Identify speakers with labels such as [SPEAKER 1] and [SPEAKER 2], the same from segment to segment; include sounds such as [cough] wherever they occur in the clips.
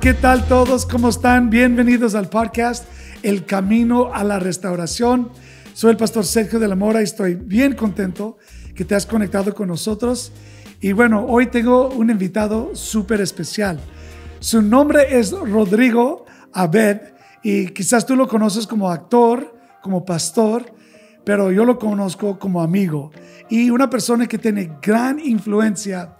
[SPEAKER 1] ¿qué tal todos? ¿Cómo están? Bienvenidos al podcast El Camino a la Restauración. Soy el pastor Sergio de la Mora y estoy bien contento que te has conectado con nosotros. Y bueno, hoy tengo un invitado súper especial. Su nombre es Rodrigo Abed y quizás tú lo conoces como actor, como pastor, pero yo lo conozco como amigo y una persona que tiene gran influencia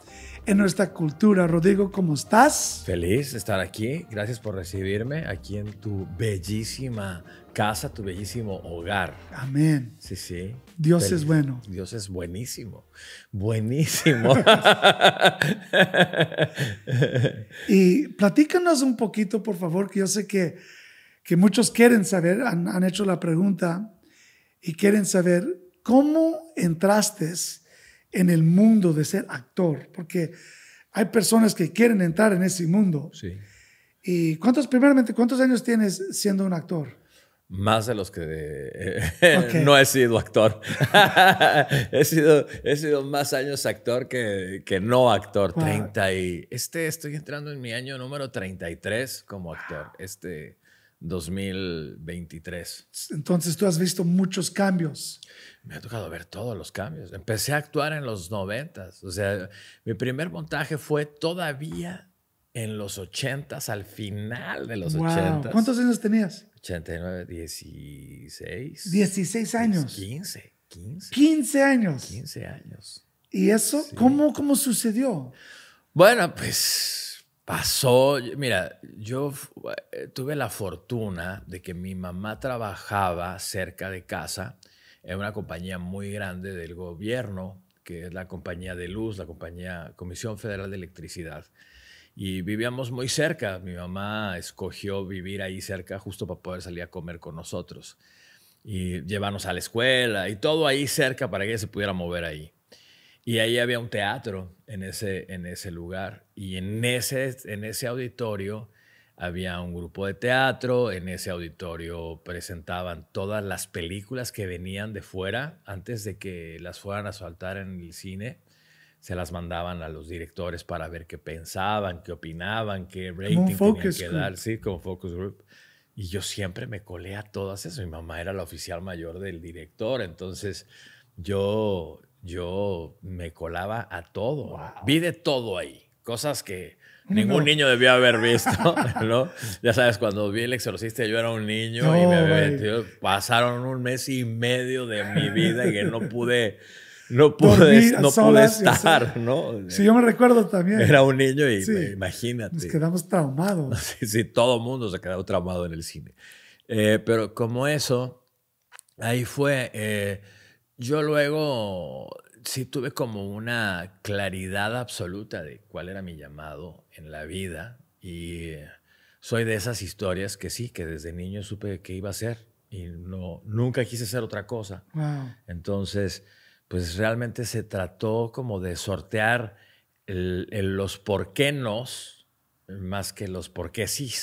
[SPEAKER 1] en nuestra cultura. Rodrigo, ¿cómo estás?
[SPEAKER 2] Feliz estar aquí. Gracias por recibirme aquí en tu bellísima casa, tu bellísimo hogar. Amén. Sí, sí. Dios es bueno. Dios es buenísimo. Buenísimo. [laughs]
[SPEAKER 1] y platícanos un poquito, por favor, que yo sé que, que muchos quieren saber, han hecho la pregunta y quieren saber cómo entraste en el mundo de ser actor, porque hay personas que quieren entrar en ese mundo. Sí. ¿Y cuántos, primeramente, cuántos años tienes siendo un actor?
[SPEAKER 2] Más de los que eh, [laughs] no he sido actor. [laughs] he, sido, he sido más años actor que, que no actor. 30 ah. y... Este, estoy entrando en mi año número 33 como actor. Ah. Este, 2023.
[SPEAKER 1] Entonces tú has visto muchos cambios.
[SPEAKER 2] Me ha tocado ver todos los cambios. Empecé a actuar en los noventas. O sea, mi primer montaje fue todavía en los ochentas, al final de los 80 ¿Cuántos
[SPEAKER 1] años tenías?
[SPEAKER 2] 89, 16. 16 años. 15,
[SPEAKER 1] 15. 15 años.
[SPEAKER 2] 15 años.
[SPEAKER 1] ¿Y eso ¿cómo, cómo sucedió?
[SPEAKER 2] Bueno, pues Pasó, mira, yo eh, tuve la fortuna de que mi mamá trabajaba cerca de casa en una compañía muy grande del gobierno, que es la compañía de luz, la compañía Comisión Federal de Electricidad. Y vivíamos muy cerca. Mi mamá escogió vivir ahí cerca justo para poder salir a comer con nosotros y llevarnos a la escuela y todo ahí cerca para que ella se pudiera mover ahí. Y ahí había un teatro en ese, en ese lugar. Y en ese, en ese auditorio había un grupo de teatro, en ese auditorio presentaban todas las películas que venían de fuera, antes de que las fueran a soltar en el cine, se las mandaban a los directores para ver qué pensaban, qué opinaban, qué rating tenían que dar, sí, como focus group. Y yo siempre me colé a todas esas. Mi mamá era la oficial mayor del director, entonces yo yo me colaba a todo. Vi de todo ahí. Cosas que ningún niño debía haber visto, [laughs] ¿no? Ya sabes, cuando vi El Exorcista, yo era un niño y me metí. Pasaron un mes y medio de mi [laughs] vida y que no pude. No pude, no pude estar, ¿no? Sí, yo me recuerdo también. Era un niño y imagínate. Nos quedamos
[SPEAKER 1] traumados.
[SPEAKER 2] [laughs] Sí, sí, todo el mundo se quedó traumado en el cine. Eh, pero como eso, ahí fue. Eh, yo luego sí tuve como una claridad absoluta de cuál era mi llamado en la vida y soy de esas historias que sí, que desde niño supe qué iba a ser y no, nunca quise ser otra cosa. Entonces, pues realmente se trató como de sortear los por qué nos más que los por qué sí.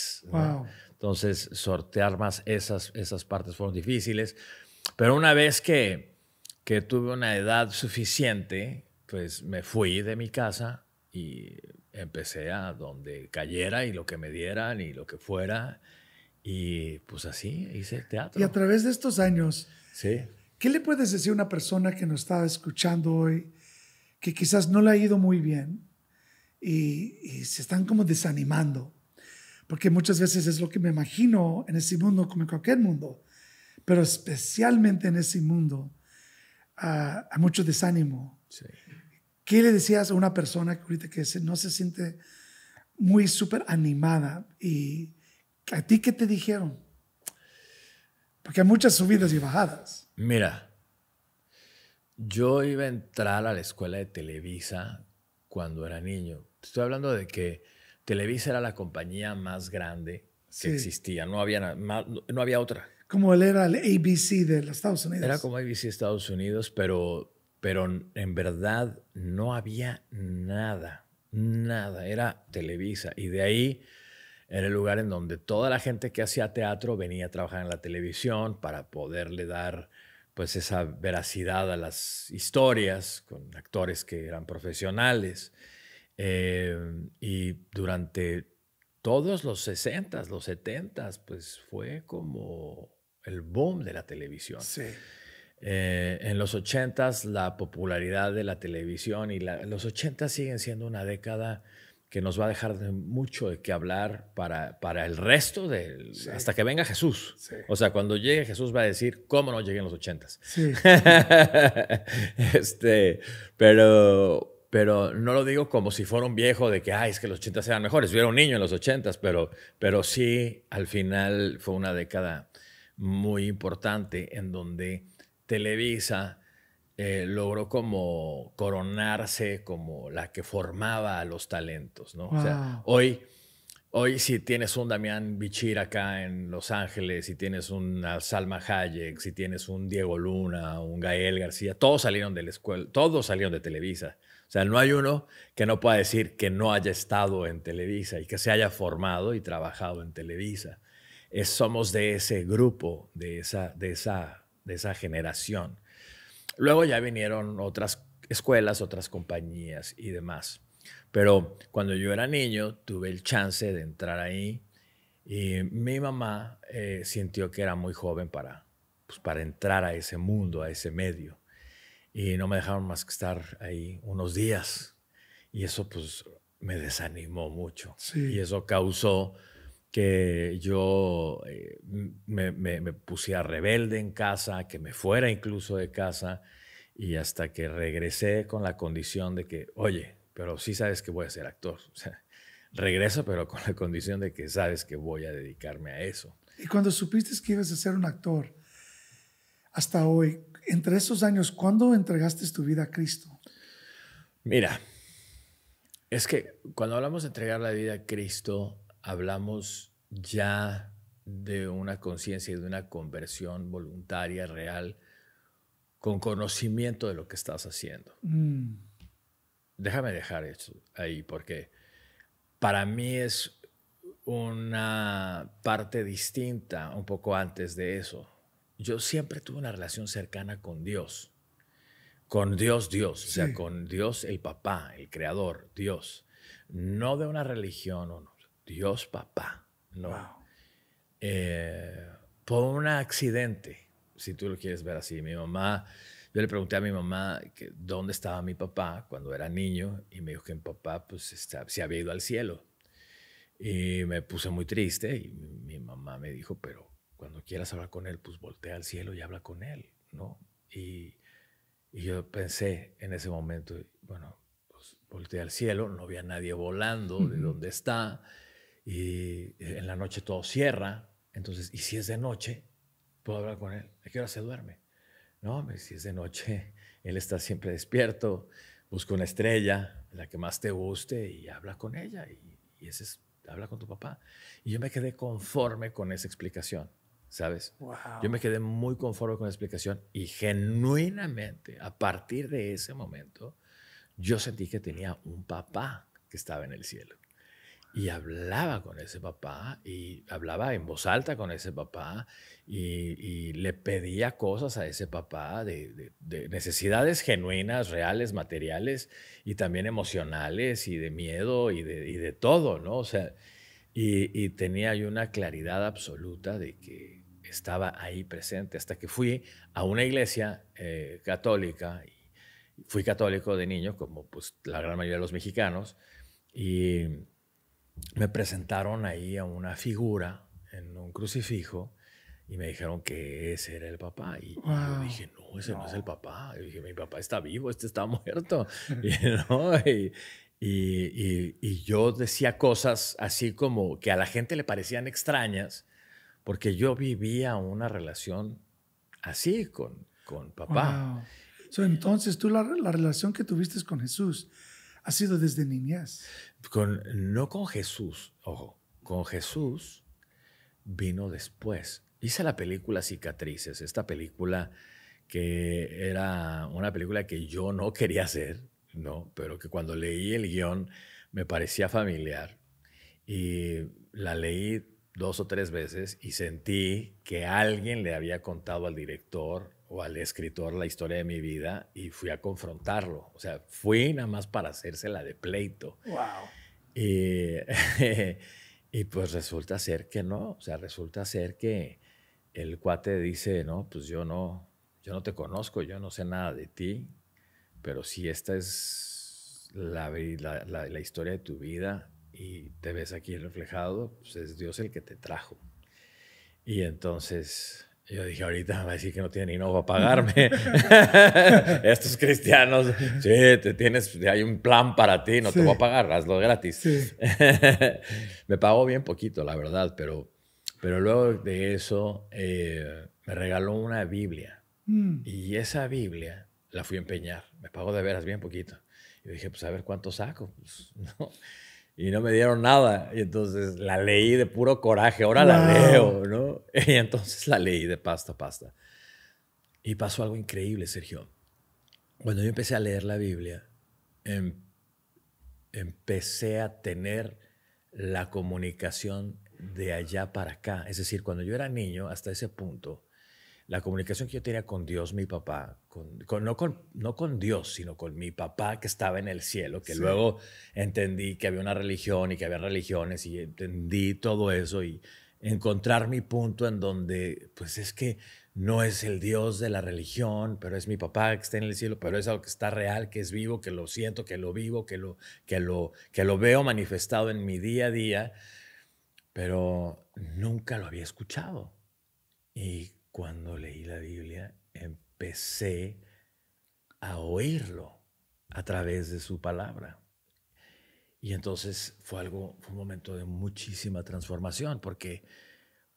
[SPEAKER 2] Entonces, sortear más esas, esas partes fueron difíciles. Pero una vez que, que tuve una edad suficiente, pues me fui de mi casa y empecé a donde cayera y lo que me dieran y lo que fuera. Y pues así hice teatro. Y a través
[SPEAKER 1] de estos años, sí. ¿qué le puedes decir a una persona que nos está escuchando hoy, que quizás no le ha ido muy bien y se están como desanimando? Porque muchas veces es lo que me imagino en ese mundo, como en cualquier mundo, pero especialmente en ese mundo a, mucho desánimo. ¿Qué le decías a una persona que ahorita que no se siente muy súper animada? ¿Y a ti qué te dijeron? Porque hay muchas subidas y bajadas.
[SPEAKER 2] Mira, yo iba a entrar a la escuela de Televisa cuando era niño. Estoy hablando de que Televisa era la compañía más grande que existía. No había, no había otra
[SPEAKER 1] como él era el ABC de los Estados Unidos. Era
[SPEAKER 2] como ABC Estados Unidos, pero, pero en verdad no había nada, nada. Era Televisa. Y de ahí era el lugar en donde toda la gente que hacía teatro venía a trabajar en la televisión para poderle dar pues esa veracidad a las historias con actores que eran profesionales. Eh, y durante todos los 60s, los 70s, pues fue como el boom de la televisión. Eh, en los 80s la popularidad de la televisión y los 80s siguen siendo una década que nos va a dejar mucho de qué hablar para, para el resto de hasta que venga Jesús. O sea, cuando llegue Jesús va a decir cómo no llegué en los ochentas. [laughs] este, pero pero no lo digo como si fuera un viejo de que, ay, es que los 80 eran mejores. Yo era un niño en los 80, pero, pero sí, al final fue una década muy importante en donde Televisa eh, logró como coronarse como la que formaba a los talentos, hoy, hoy si tienes un Damián Bichir acá en Los Ángeles, si tienes una Salma Hayek, si tienes un Diego Luna, un Gael García, todos salieron de la escuela, todos salieron de Televisa. O sea, no hay uno que no pueda decir que no haya estado en Televisa y que se haya formado y trabajado en Televisa somos de ese grupo, de esa, de, esa, generación. Luego ya vinieron otras escuelas, otras compañías y demás. Pero cuando yo era niño, tuve el chance de entrar ahí y mi mamá eh, sintió que era muy joven para, pues, para entrar a ese mundo, a ese medio. Y no me dejaron más que estar ahí unos días. Y eso pues me desanimó mucho. Y eso causó que yo eh, me, puse a rebelde en casa, que me fuera incluso de casa y hasta que regresé con la condición de que, oye, pero sí sabes que voy a ser actor. [laughs] Regreso, pero con la condición de que sabes que voy a dedicarme a eso.
[SPEAKER 1] Y cuando supiste que ibas a ser un actor, hasta hoy, entre esos años, ¿cuándo entregaste tu vida a Cristo?
[SPEAKER 2] Mira, es que cuando hablamos de entregar la vida a Cristo, hablamos ya de una conciencia y de una conversión voluntaria, real, con conocimiento de lo que estás haciendo. Mm. Déjame dejar eso ahí porque para mí es una parte distinta un poco antes de eso. Yo siempre tuve una relación cercana con Dios, con Dios Dios, o sea, con Dios el papá, el creador, Dios, no de una religión o no Dios papá, ¿no? por eh, un accidente, si tú lo quieres ver así. Mi mamá, yo le pregunté a mi mamá dónde estaba mi papá cuando era niño y me dijo que mi papá pues está, se había ido al cielo. Y me puse muy triste y mi, mamá me dijo, pero cuando quieras hablar con él, pues voltea al cielo y habla con él, ¿no? Y, yo pensé en ese momento, bueno, pues volteé al cielo, no había nadie volando de dónde está y eh, en la noche todo cierra. Entonces, y si es de noche, puedo hablar con él. ¿A qué hora se duerme? No, si es de noche, [laughs] él está siempre despierto. Busca una estrella, la que más te guste, y habla con ella. Y, y ese es, habla con tu papá. Y yo me quedé conforme con esa explicación, ¿sabes? Yo me quedé muy conforme con la explicación y genuinamente, a partir de ese momento, yo sentí que tenía un papá que estaba en el cielo y hablaba con ese papá y hablaba en voz alta con ese papá y, le pedía cosas a ese papá de, necesidades genuinas, reales, materiales y también emocionales y de miedo y de, todo, ¿no? O sea, y, tenía yo una claridad absoluta de que estaba ahí presente hasta que fui a una iglesia eh, católica. Fui católico de niño, como pues la gran mayoría de los mexicanos, y me presentaron ahí a una figura en un crucifijo y me dijeron que ese era el papá. Y, yo dije, no, ese no. es el papá. Y dije, mi papá está vivo, este está muerto. [laughs] y, yo decía cosas así como que a la gente le parecían extrañas, porque yo vivía una relación así con, con papá.
[SPEAKER 1] entonces tú la relación que tuviste con Jesús ha sido desde niñez.
[SPEAKER 2] no con Jesús, ojo, con Jesús vino después. Hice la película Cicatrices, esta película que era una película que yo no [laughs] quería hacer, ¿no? pero que cuando leí el guión me parecía familiar y la leí dos o tres veces y sentí que alguien le había contado al director o al escritor la historia de mi vida y fui a confrontarlo. O sea, fui nada más para hacérsela de pleito. ¡Wow! Eh, [laughs] y, pues resulta ser que no. O sea, resulta ser que el cuate dice, no, pues yo no, yo no te conozco, yo no sé nada de ti, pero si esta es la, la, la historia de tu vida y te ves aquí reflejado, pues es Dios el que te trajo. Y entonces yo dije, ahorita va a decir que no tiene ni no va a pagarme. [laughs] [laughs] Estos cristianos, sí, te tienes, hay un plan para ti, no te voy a pagar, hazlo gratis. [laughs] me pagó bien poquito, la verdad, pero, pero luego de eso eh, me regaló una Biblia. Mm. Y esa Biblia la fui a empeñar. Me pagó de veras bien poquito. Yo dije, pues a ver cuánto saco. Pues, y no me dieron nada. Y entonces la leí de puro coraje, ahora la leo, ¿no? [laughs] Y entonces la leí de pasta a pasta. Y pasó algo increíble, Sergio. Cuando yo empecé a leer la Biblia, em, empecé a tener la comunicación de allá para acá. Es decir, cuando yo era niño, hasta ese punto, la comunicación que yo tenía con Dios, mi papá, no, con, no con Dios, sino con mi papá que estaba en el cielo, que luego entendí que había una religión y que había religiones y entendí todo eso y encontrar mi punto en donde, pues es que no es el Dios de la religión, pero es mi papá que está en el cielo, pero es algo que está real, que es vivo, que lo siento, que lo vivo, que lo, que lo, que lo veo manifestado en mi día a día, pero nunca lo había escuchado. Y cuando leí la Biblia, empecé empecé a oírlo a través de su palabra. Y entonces fue algo, fue un momento de muchísima transformación porque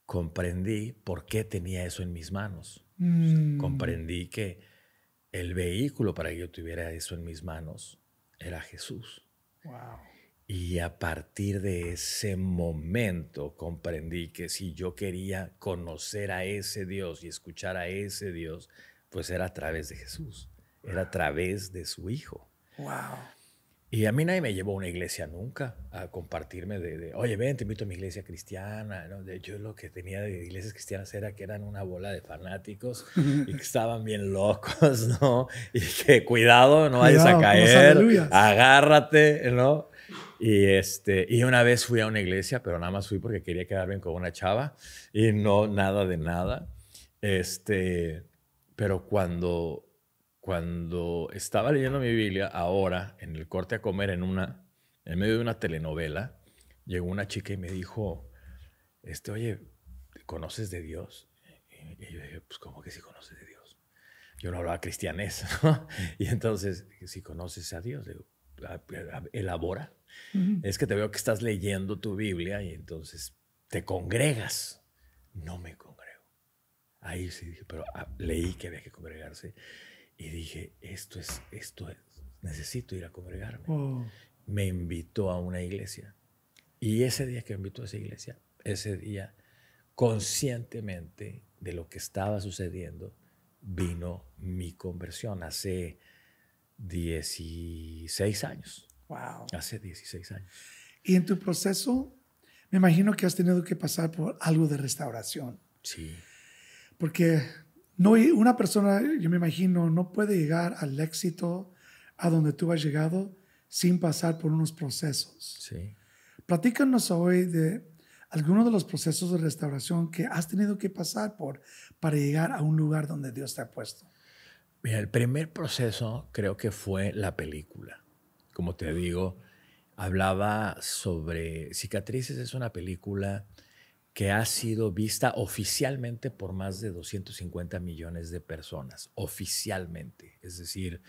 [SPEAKER 2] comprendí por qué tenía eso en mis manos. Mm. comprendí que el vehículo para que yo tuviera eso en mis manos era Jesús. Y a partir de ese momento comprendí que si yo quería conocer a ese Dios y escuchar a ese Dios, pues era a través de Jesús, era a través de su Hijo. ¡Wow! Y a mí nadie me llevó a una iglesia nunca a compartirme de, oye, ven, te invito a mi iglesia cristiana. yo lo que tenía de iglesias cristianas era que eran una bola de fanáticos [laughs] y que estaban bien locos, ¿no? Y que cuidado, no vayas a caer, agárrate, ¿no? Y, este, y una vez fui a una iglesia, pero nada más fui porque quería quedar bien con una chava y no nada de nada. Este, pero cuando, cuando estaba leyendo mi Biblia, ahora, en el corte a comer, en, una, en medio de una telenovela, llegó una chica y me dijo, este, oye, ¿conoces de Dios? Y, yo dije, pues, ¿cómo que sí conoces de Dios? Yo no hablaba cristianés, [laughs] Y entonces, si conoces a Dios, ah, pues, elabora. Es que te veo que estás leyendo tu Biblia y entonces te congregas. No me congregas Ahí sí dije, pero ah, leí que había que congregarse y dije, esto es, esto es, necesito ir a congregarme. Me invitó a una iglesia. Y ese día que me invitó a esa iglesia, ese día, conscientemente de lo que estaba sucediendo, vino mi conversión hace 16 años. Wow. Hace 16 años.
[SPEAKER 1] Y en tu proceso, me imagino que has tenido que pasar por algo de restauración. Sí. Porque no, una persona, yo me imagino, no puede llegar al éxito a donde tú has llegado sin pasar por unos procesos. Sí. Platícanos hoy de algunos de los procesos de restauración que has tenido que pasar por para llegar a un lugar donde Dios te ha puesto.
[SPEAKER 2] Mira, el primer proceso creo que fue la película. Como te digo, hablaba sobre Cicatrices es una película que ha sido vista oficialmente por más de 250 millones de personas, oficialmente. Es decir,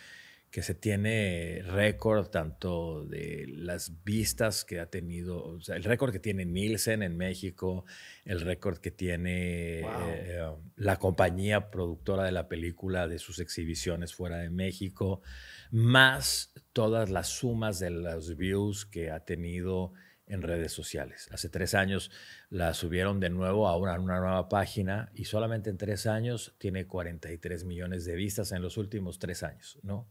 [SPEAKER 2] que se tiene récord tanto de las vistas que ha tenido, el récord que tiene Nielsen en México, el récord que tiene eh, eh, la compañía productora de la película de sus exhibiciones fuera de México, más todas las sumas de las views que ha tenido en redes sociales. Hace tres años la subieron de nuevo a una, nueva página y solamente en tres años tiene 43 millones de vistas en los últimos tres años, ¿no?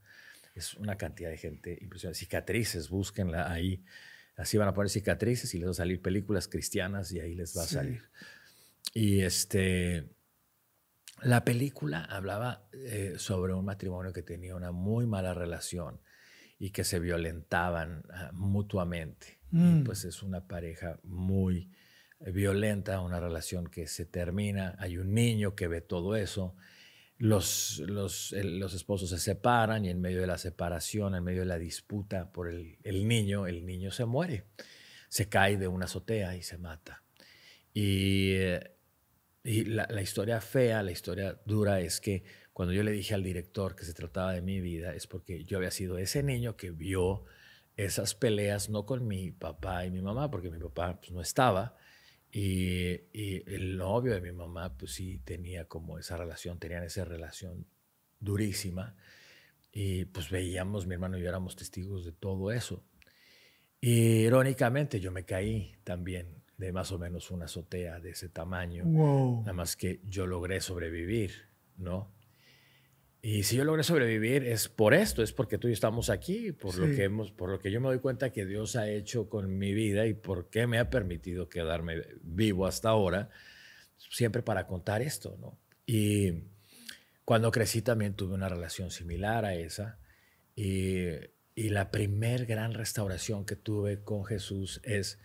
[SPEAKER 2] Es una cantidad de gente impresionante. Cicatrices, búsquenla ahí. Así van a poner cicatrices y les va a salir películas cristianas y ahí les va a salir. Y este, la película hablaba eh, sobre un matrimonio que tenía una muy mala relación y que se violentaban ah, mutuamente Mm. pues es una pareja muy eh, violenta, una relación que se termina, hay un niño que ve todo eso, los, los, los esposos se separan y en medio de la separación, en medio de la disputa por el, niño, el niño se muere, se cae de una azotea y se mata. Y, eh, la, historia fea, la historia dura es que cuando yo le dije al director que se trataba de mi vida es porque yo había sido ese niño que vio esas peleas no con mi papá y mi mamá, porque mi papá pues, no estaba, y, el novio de mi mamá pues sí tenía como esa relación, tenían esa relación durísima, y pues veíamos, mi hermano y yo éramos testigos de todo eso. Y, irónicamente yo me caí también de más o menos una azotea de ese tamaño, nada más que yo logré sobrevivir, ¿no? Y si yo logré sobrevivir es por esto, es porque tú y yo estamos aquí, por lo que hemos, por lo que yo me doy cuenta que Dios ha hecho con mi vida y por qué me ha permitido quedarme vivo hasta ahora, siempre para contar esto, ¿no? Y cuando crecí también tuve una relación similar a esa y, y la primer gran restauración que tuve con Jesús es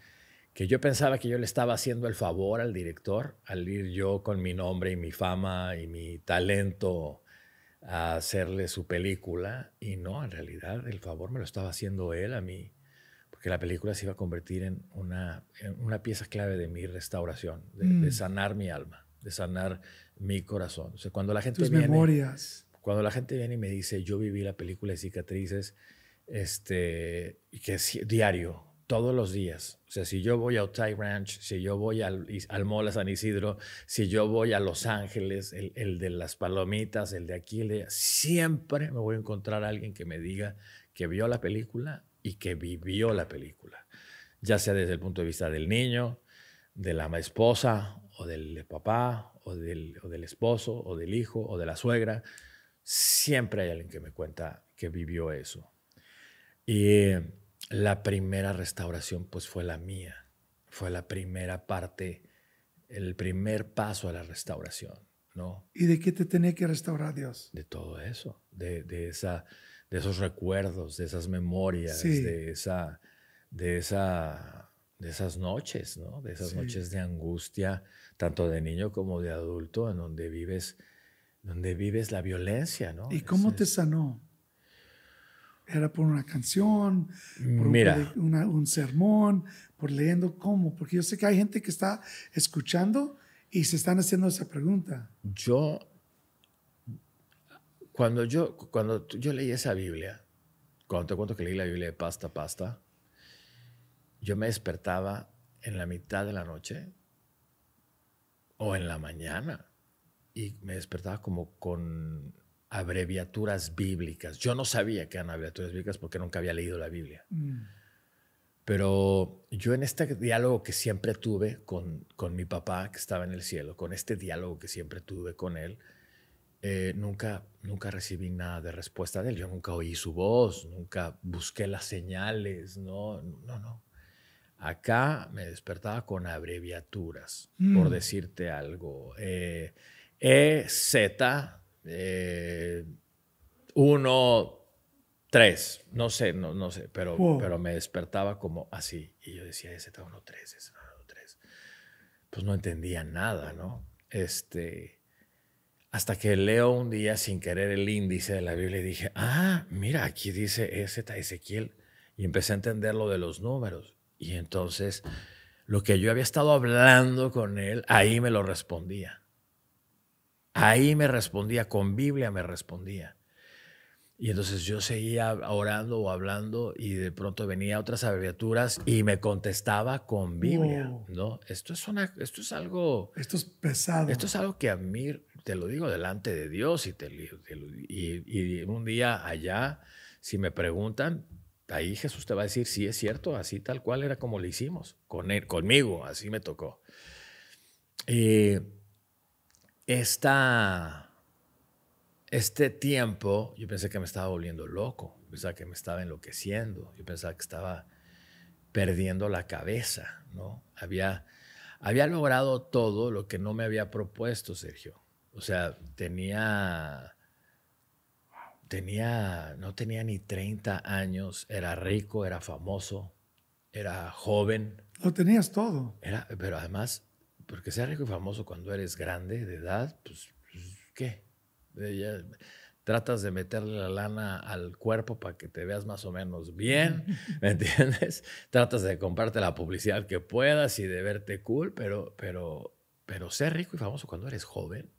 [SPEAKER 2] que yo pensaba que yo le estaba haciendo el favor al director al ir yo con mi nombre y mi fama y mi talento a hacerle su película y no, en realidad el favor me lo estaba haciendo él a mí, porque la película se iba a convertir en una, en una pieza clave de mi restauración, de, mm. sanar mi alma, de sanar mi corazón. O sea, cuando la gente viene, memorias. Cuando la gente viene y me dice, yo viví la película de cicatrices, este, que es diario, todos los días. O sea, si yo voy a Otay Ranch, si yo voy al, al Mola San Isidro, si yo voy a Los Ángeles, el, de las palomitas, el de aquí, siempre me voy a encontrar a alguien que me diga que vio la película y que vivió la película. Ya sea desde el punto de vista del niño, de la esposa, o del papá, o del, o del esposo, o del hijo, o de la suegra. Siempre hay alguien que me cuenta que vivió eso. Y la primera restauración pues fue la mía, fue la primera parte, el primer paso a la restauración,
[SPEAKER 1] ¿no? ¿Y de qué te tenía que restaurar Dios? De todo eso,
[SPEAKER 2] de, esa, de esos recuerdos, de esas memorias, de, esa, de, esa, de esas noches, ¿no? De esas noches de angustia, tanto de niño como de adulto, en donde vives, donde vives la violencia, ¿no? ¿Y cómo te sanó?
[SPEAKER 1] Era por una canción, por Mira. Un, sermón, por leyendo cómo, porque yo sé que hay gente que está escuchando y se están haciendo esa pregunta.
[SPEAKER 2] Yo, cuando yo, cuando yo leí esa Biblia, cuando te cuento que leí la Biblia de pasta pasta, yo me despertaba en la mitad de la noche o en la mañana y me despertaba como con abreviaturas bíblicas. Yo no sabía que eran abreviaturas bíblicas porque nunca había leído la Biblia. Mm. Pero yo en este diálogo que siempre tuve con, con mi papá que estaba en el cielo, con este diálogo que siempre tuve con él, eh, nunca, nunca recibí nada de respuesta de él. Yo nunca oí su voz, nunca busqué las señales, no, no, no. Acá me despertaba con abreviaturas, por mm. decirte algo. Eh, EZ eh, uno, tres, no sé, no, no sé, pero, pero me despertaba como así. Y yo decía, ese está uno, tres, ese está Pues no entendía nada, ¿no? Este, hasta que leo un día sin querer el índice de la Biblia y dije, ah, mira, aquí dice ese Ezequiel. Y empecé a entender lo de los números. Y entonces, lo que yo había estado hablando con él, ahí me lo respondía. Ahí me respondía, con Biblia me respondía. Y entonces yo seguía orando o hablando y de pronto venía otras abreviaturas y me contestaba con Biblia, ¿no? Esto es, algo... Esto es pesado. Esto es algo que a te lo digo delante de Dios y, te, y, y un día allá, si me preguntan, ahí Jesús te va a decir, sí, es cierto, así tal cual era como lo hicimos, con él, conmigo, así me tocó. Y eh, esta, este tiempo, yo pensé que me estaba volviendo loco, pensaba que me estaba enloqueciendo, yo pensaba que estaba perdiendo la cabeza, ¿no? Había, había logrado todo lo que no me había propuesto, Sergio. O sea, tenía, tenía, no tenía ni 30 años, era rico, era famoso, era joven.
[SPEAKER 1] Lo tenías todo.
[SPEAKER 2] Era, pero además porque ser rico y famoso cuando eres grande de edad, pues, pues ¿qué? Ya tratas de meterle la lana al cuerpo para que te veas más o menos bien, [laughs] ¿me entiendes? tratas de comprarte la publicidad que puedas y de verte cool, pero, pero, pero ser rico y famoso cuando eres joven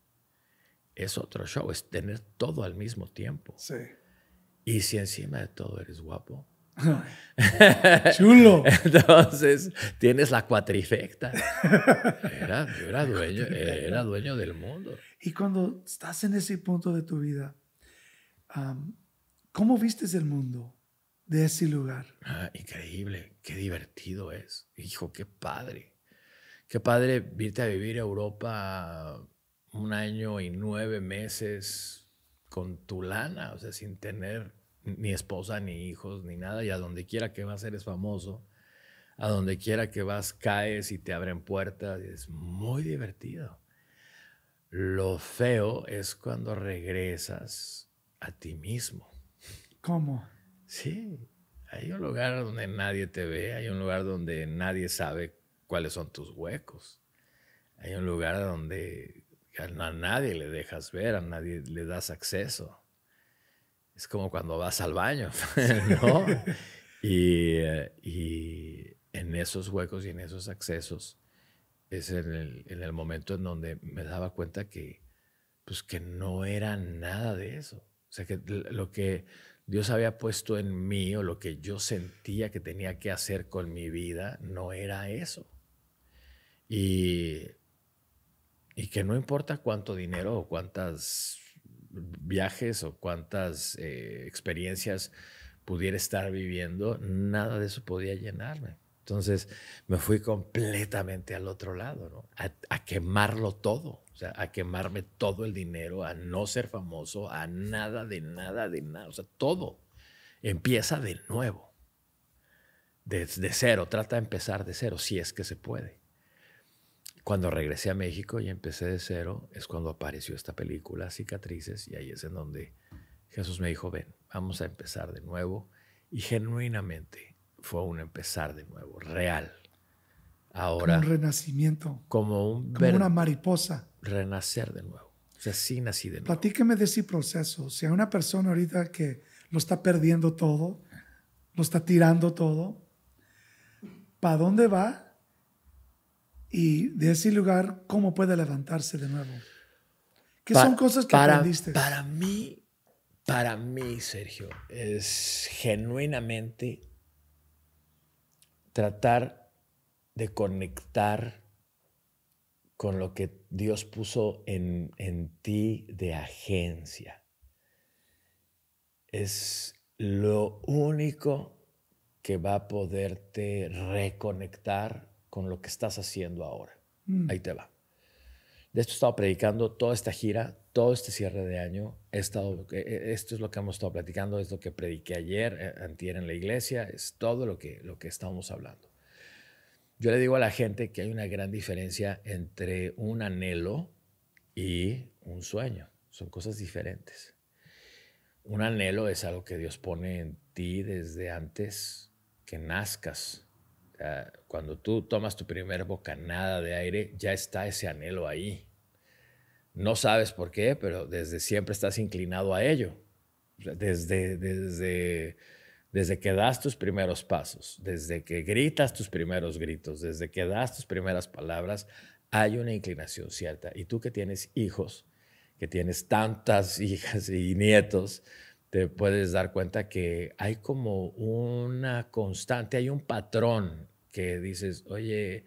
[SPEAKER 2] es otro show, es tener todo al mismo tiempo. Sí. Y si encima de todo eres guapo, [laughs] Chulo. Entonces, tienes la cuatrifecta. Era, era dueño, era dueño del mundo.
[SPEAKER 1] Y cuando estás en ese punto de tu vida, ¿cómo vistes el mundo de ese lugar?
[SPEAKER 2] Ah, increíble, qué divertido es. Hijo, qué padre. Qué padre irte a vivir a Europa un año y nueve meses con tu lana, o sea, sin tener ni esposa, ni hijos, ni nada, y a donde quiera que vas eres famoso, a donde quiera que vas caes y te abren puertas, es muy divertido. Lo feo es cuando regresas a ti mismo. ¿Cómo? Sí, hay un lugar donde nadie te ve, hay un lugar donde nadie sabe cuáles son tus huecos, hay un lugar donde a nadie le dejas ver, a nadie le das acceso es como cuando vas al baño, [laughs] ¿no? y, eh, y, en esos huecos y en esos accesos es en el, el, momento en donde me daba cuenta que, pues que no era nada de eso. O sea, que lo que Dios había puesto en mí o lo que yo sentía que tenía que hacer con mi vida no era eso. Y, y que no importa cuánto dinero o cuántas viajes o cuántas eh, experiencias pudiera estar viviendo, nada de eso podía llenarme. Entonces me fui completamente al otro lado, ¿no? a, quemarlo todo, o sea, a quemarme todo el dinero, a no ser famoso, a nada de nada de nada, o sea, todo empieza de nuevo, desde de cero, trata de empezar de cero, si es que se puede. Cuando regresé a México y empecé de cero, es cuando apareció esta película, Cicatrices, y ahí es en donde Jesús me dijo, ven, vamos a empezar de nuevo. Y genuinamente fue un empezar de nuevo, real. Ahora. Como un
[SPEAKER 1] renacimiento.
[SPEAKER 2] Como, un como una
[SPEAKER 1] mariposa.
[SPEAKER 2] Renacer de nuevo. O sea, sí nací de nuevo.
[SPEAKER 1] Platíqueme de ese proceso. Si hay una persona ahorita que lo está perdiendo todo, lo está tirando todo, ¿para dónde va? y de ese lugar, ¿cómo puede levantarse de
[SPEAKER 2] nuevo? ¿Qué son cosas que para, aprendiste? Para mí, para mí, Sergio, es genuinamente tratar de conectar con lo que Dios puso en, en ti de agencia. Es lo único que va a poderte reconectar con lo que estás haciendo ahora. Mm. Ahí te va. De esto he estado predicando toda esta gira, todo este cierre de año. He estado, eh, eh, esto es lo que hemos estado platicando, es lo que prediqué ayer, eh, antier en la iglesia, es todo lo que, lo que estamos hablando. Yo le digo a la gente que hay una gran diferencia entre un anhelo y un sueño. Son cosas diferentes. Un anhelo es algo que Dios pone en ti desde antes que nazcas. Ah, cuando tú tomas tu primer bocanada de aire, ya está ese anhelo ahí. No sabes por qué, pero desde siempre estás inclinado a ello. Desde, desde, desde que das tus primeros pasos, desde que gritas tus primeros gritos, desde que das tus primeras palabras, hay una inclinación cierta. Y tú que tienes hijos, que tienes tantas [laughs] hijas y nietos, te puedes dar cuenta que hay como una constante, hay un patrón que dices, oye,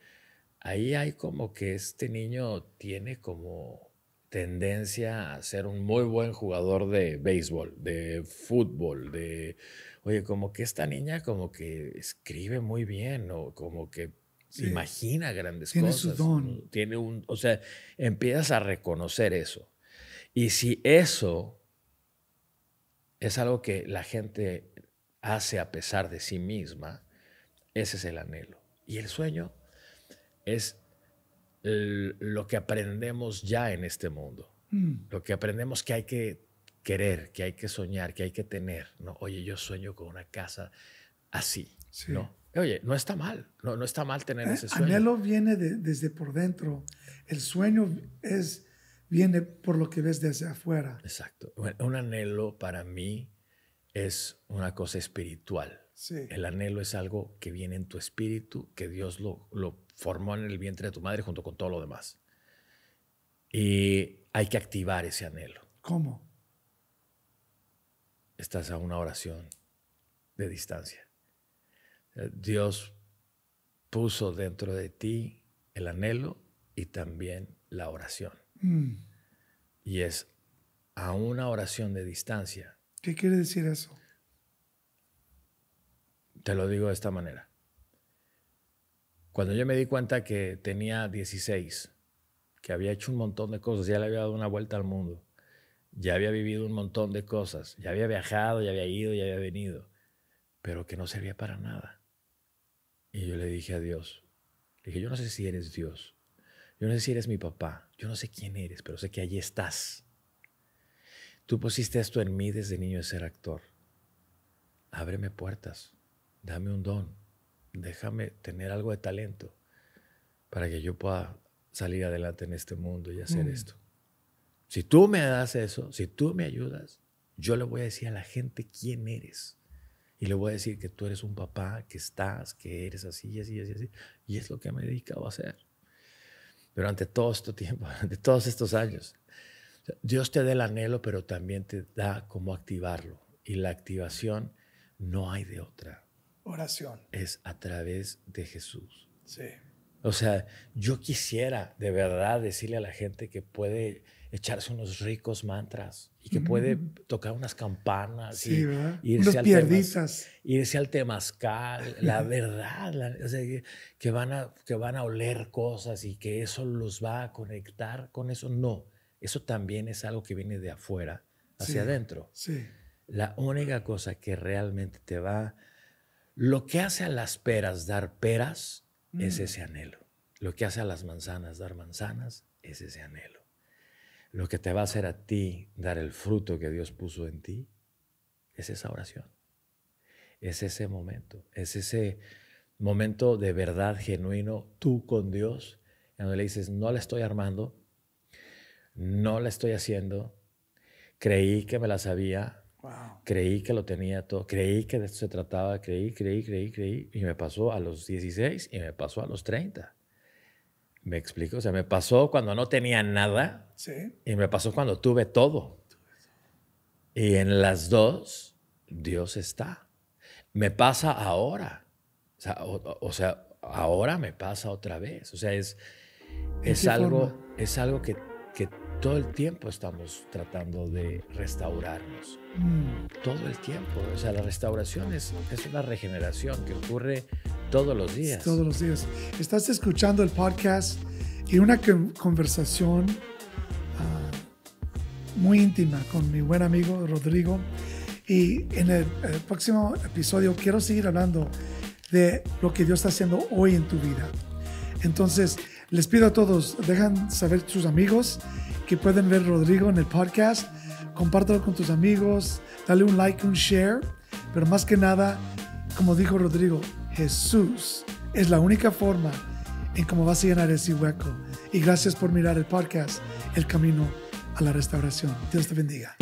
[SPEAKER 2] ahí hay como que este niño tiene como tendencia a ser un muy buen jugador de béisbol, de fútbol, de, oye, como que esta niña como que escribe muy bien o como que se imagina grandes tiene cosas. Tiene un, o sea, empiezas a reconocer eso. Y si eso es algo que la gente hace a pesar de sí misma, ese es el anhelo. Y el sueño es lo que aprendemos ya en este mundo, mm. lo que aprendemos que hay que querer, que hay que soñar, que hay que tener. ¿no? Oye, yo sueño con una casa así, Oye, no está mal, no, no está mal tener eh, ese sueño. El Anhelo
[SPEAKER 1] viene desde por dentro. El sueño es viene por lo que ves desde afuera. Exacto.
[SPEAKER 2] un anhelo para mí es una cosa espiritual. El anhelo es algo que viene en tu espíritu, que Dios lo formó en el vientre de tu madre junto con todo lo demás. Y hay que activar ese anhelo. ¿Cómo? Estás a una oración de distancia. Dios puso dentro de ti el anhelo y también la oración. Y es a una oración de distancia.
[SPEAKER 1] ¿Qué quiere decir eso?
[SPEAKER 2] Te lo digo de esta manera. Cuando yo me di cuenta que tenía 16, que había hecho un montón de cosas, ya le había dado una vuelta al mundo, ya había vivido un montón de cosas, ya había viajado, ya había ido, ya había venido, pero que no servía para nada. Y yo le dije a Dios, le dije, yo no sé si eres Dios, yo no sé si eres mi papá, yo no sé quién eres, pero sé que allí estás. Tú pusiste esto en mí desde niño de ser actor. Ábreme puertas, dame un don, déjame tener algo de talento para que yo pueda salir adelante en este mundo y hacer mm. esto. Si tú me das eso, si tú me ayudas, yo le voy a decir a la gente quién eres. Y le voy a decir que tú eres un papá, que estás, que eres así, así, así, así. Y es lo que me he dedicado a hacer durante todo este tiempo, [laughs] durante todos estos años. Dios te da el anhelo, pero también te da cómo activarlo. Y la activación no hay de otra. Oración. Es a través de Jesús. Sí. O sea, yo quisiera de verdad decirle a la gente que puede echarse unos ricos mantras y que puede mm. tocar unas campanas y irse, al pierdizas. irse al temazcal, la [laughs] verdad, que, van a, que van a oler cosas y que eso los va a conectar con eso. No, eso también es algo que viene de afuera hacia adentro. Sí. La única cosa que realmente te va... Lo que hace a las peras dar peras es mm. ese anhelo. Lo que hace a las manzanas dar manzanas es ese anhelo lo que te va a hacer a ti dar el fruto que Dios puso en ti es esa oración. Es ese momento. Es ese momento de verdad genuino, tú con Dios, en donde le dices, no la estoy armando, no la estoy haciendo, creí que me la sabía, creí que lo tenía todo, creí que de esto se trataba, creí, creí, creí, creí, y me pasó a los 16 y me pasó a los 30. Me explico, o sea, me pasó cuando no tenía nada y me pasó cuando tuve todo. Y en las dos, Dios está. Me pasa ahora. O sea, ahora me pasa otra vez. O sea, es, es algo, es algo que todo el tiempo estamos tratando de restaurarnos. Mm. Todo el tiempo. O sea, la restauración es, es, una regeneración que ocurre todos los días. Todos
[SPEAKER 1] los días. Estás escuchando el podcast y una conversación ah, muy íntima con mi buen amigo Rodrigo. Y en el, próximo episodio quiero seguir hablando de lo que Dios está haciendo hoy en tu vida. Entonces, les pido a todos, dejan saber sus amigos que pueden ver Rodrigo en el podcast. Compártelo con tus amigos, dale un like, un share. Pero más que nada, como dijo Rodrigo, Jesús es la única forma en cómo vas a llenar ese hueco. Y gracias por mirar el podcast, El Camino a la Restauración. Dios te bendiga.